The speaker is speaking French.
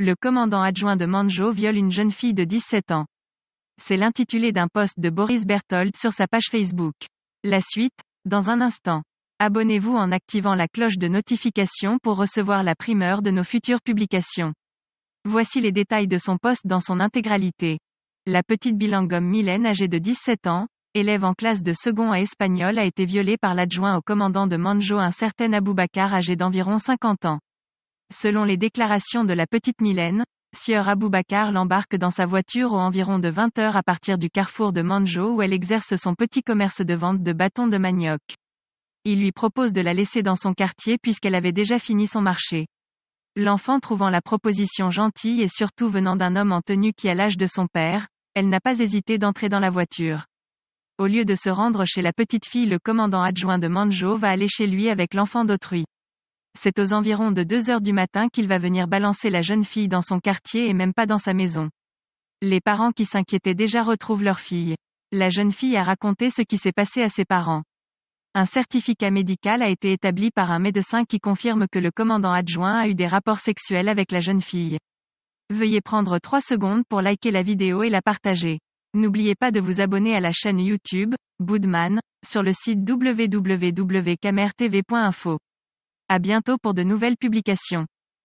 Le commandant adjoint de Manjo viole une jeune fille de 17 ans. C'est l'intitulé d'un post de Boris Berthold sur sa page Facebook. La suite, dans un instant. Abonnez-vous en activant la cloche de notification pour recevoir la primeur de nos futures publications. Voici les détails de son poste dans son intégralité. La petite bilangom Mylène âgée de 17 ans, élève en classe de second à espagnol a été violée par l'adjoint au commandant de Manjo un certain Aboubacar âgé d'environ 50 ans. Selon les déclarations de la petite Mylène, Sieur Aboubacar l'embarque dans sa voiture aux environs de 20 heures à partir du carrefour de Manjo où elle exerce son petit commerce de vente de bâtons de manioc. Il lui propose de la laisser dans son quartier puisqu'elle avait déjà fini son marché. L'enfant trouvant la proposition gentille et surtout venant d'un homme en tenue qui a l'âge de son père, elle n'a pas hésité d'entrer dans la voiture. Au lieu de se rendre chez la petite fille, le commandant adjoint de Manjo va aller chez lui avec l'enfant d'autrui c'est aux environs de 2 heures du matin qu'il va venir balancer la jeune fille dans son quartier et même pas dans sa maison. Les parents qui s'inquiétaient déjà retrouvent leur fille. La jeune fille a raconté ce qui s'est passé à ses parents. Un certificat médical a été établi par un médecin qui confirme que le commandant adjoint a eu des rapports sexuels avec la jeune fille. Veuillez prendre 3 secondes pour liker la vidéo et la partager. N'oubliez pas de vous abonner à la chaîne YouTube, Boodman, sur le site www.camertv.info. À bientôt pour de nouvelles publications.